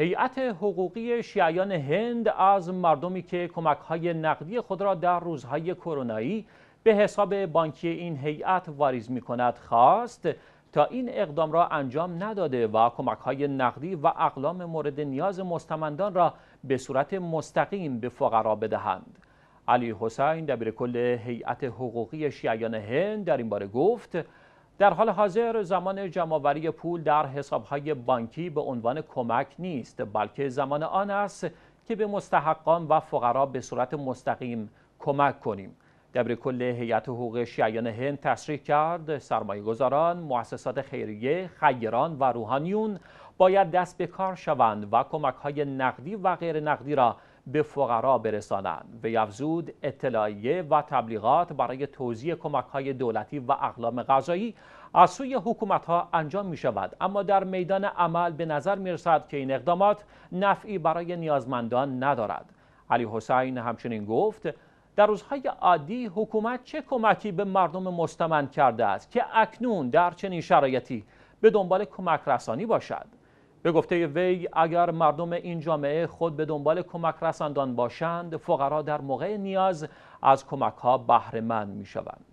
هیئت حقوقی شیعیان هند از مردمی که کمکهای نقدی خود را در روزهای کرونایی به حساب بانکی این هیئت واریز کند خواست تا این اقدام را انجام نداده و کمکهای نقدی و اقلام مورد نیاز مستمندان را به صورت مستقیم به فقرا بدهند. علی حسین دبیر کل هیئت حقوقی شیعیان هند در این باره گفت در حال حاضر زمان جمعآوری پول در حسابهای بانکی به عنوان کمک نیست بلکه زمان آن است که به مستحقان و فقرا به صورت مستقیم کمک کنیم دبیر کل هیئت حقوق شیعیان هند تصریح کرد سرمایه گذاران، مؤسسات خیریه، خیران و روحانیون باید دست به کار شوند و کمک های نقدی و غیر نقدی را به فقرا برسانند و افزود اطلاعیه و تبلیغات برای توزیع کمک های دولتی و اقلام غذایی از سوی حکومت ها انجام می شود اما در میدان عمل به نظر می رسد که این اقدامات نفعی برای نیازمندان ندارد علی حسین همچنین گفت در روزهای عادی حکومت چه کمکی به مردم مستمند کرده است که اکنون در چنین شرایطی به دنبال کمک رسانی باشد به گفته وی اگر مردم این جامعه خود به دنبال کمک رساندان باشند فقرا در موقع نیاز از کمک ها بهره می شوند